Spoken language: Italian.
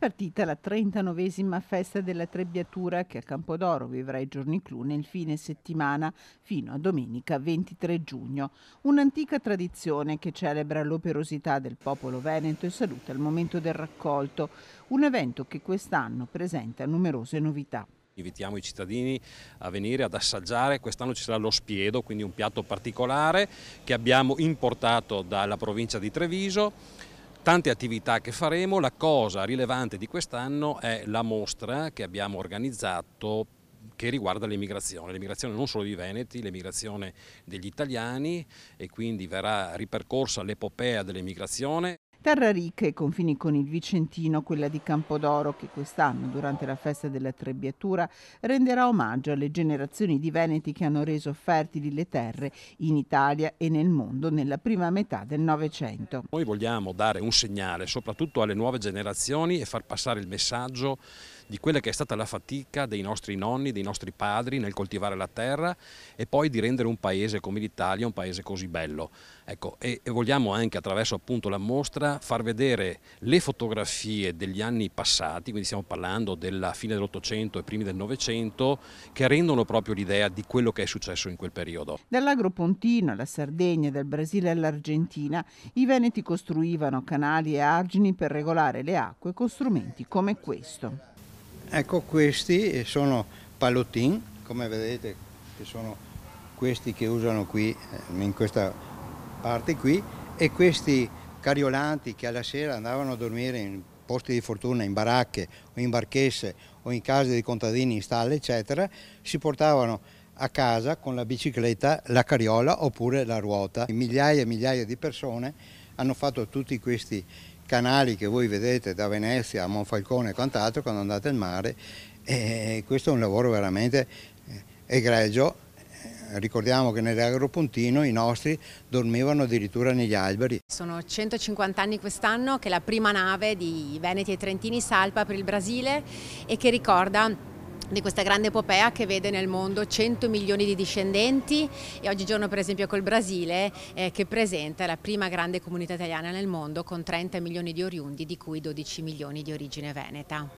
partita la 39esima festa della Trebbiatura che a Campodoro vivrà i giorni clou nel fine settimana fino a domenica 23 giugno. Un'antica tradizione che celebra l'operosità del popolo veneto e saluta il momento del raccolto, un evento che quest'anno presenta numerose novità. Invitiamo i cittadini a venire ad assaggiare, quest'anno ci sarà lo spiedo, quindi un piatto particolare che abbiamo importato dalla provincia di Treviso tante attività che faremo, la cosa rilevante di quest'anno è la mostra che abbiamo organizzato che riguarda l'emigrazione, l'emigrazione non solo dei Veneti, l'emigrazione degli italiani e quindi verrà ripercorsa l'epopea dell'emigrazione. Terra ricca e confini con il Vicentino, quella di Campodoro, che quest'anno, durante la festa della Trebbiatura, renderà omaggio alle generazioni di Veneti che hanno reso fertili le terre in Italia e nel mondo nella prima metà del Novecento. Noi vogliamo dare un segnale soprattutto alle nuove generazioni e far passare il messaggio di quella che è stata la fatica dei nostri nonni, dei nostri padri nel coltivare la terra e poi di rendere un paese come l'Italia un paese così bello. Ecco, e, e vogliamo anche attraverso appunto la mostra far vedere le fotografie degli anni passati, quindi stiamo parlando della fine dell'Ottocento e primi del Novecento, che rendono proprio l'idea di quello che è successo in quel periodo. Dall'Agropontino alla Sardegna, dal Brasile all'Argentina, i Veneti costruivano canali e argini per regolare le acque con strumenti come questo. Ecco questi sono palottin, come vedete che sono questi che usano qui, eh, in questa parte qui, e questi cariolanti che alla sera andavano a dormire in posti di fortuna, in baracche o in barchesse o in case dei contadini, in stalle, eccetera, si portavano a casa con la bicicletta, la cariola oppure la ruota. Migliaia e migliaia di persone hanno fatto tutti questi canali che voi vedete da Venezia a Monfalcone e quant'altro quando andate al mare e eh, questo è un lavoro veramente eh, egregio eh, ricordiamo che nell'agropuntino i nostri dormivano addirittura negli alberi. Sono 150 anni quest'anno che la prima nave di Veneti e Trentini salpa per il Brasile e che ricorda di questa grande epopea che vede nel mondo 100 milioni di discendenti e oggigiorno per esempio col Brasile eh, che presenta la prima grande comunità italiana nel mondo con 30 milioni di oriundi di cui 12 milioni di origine veneta.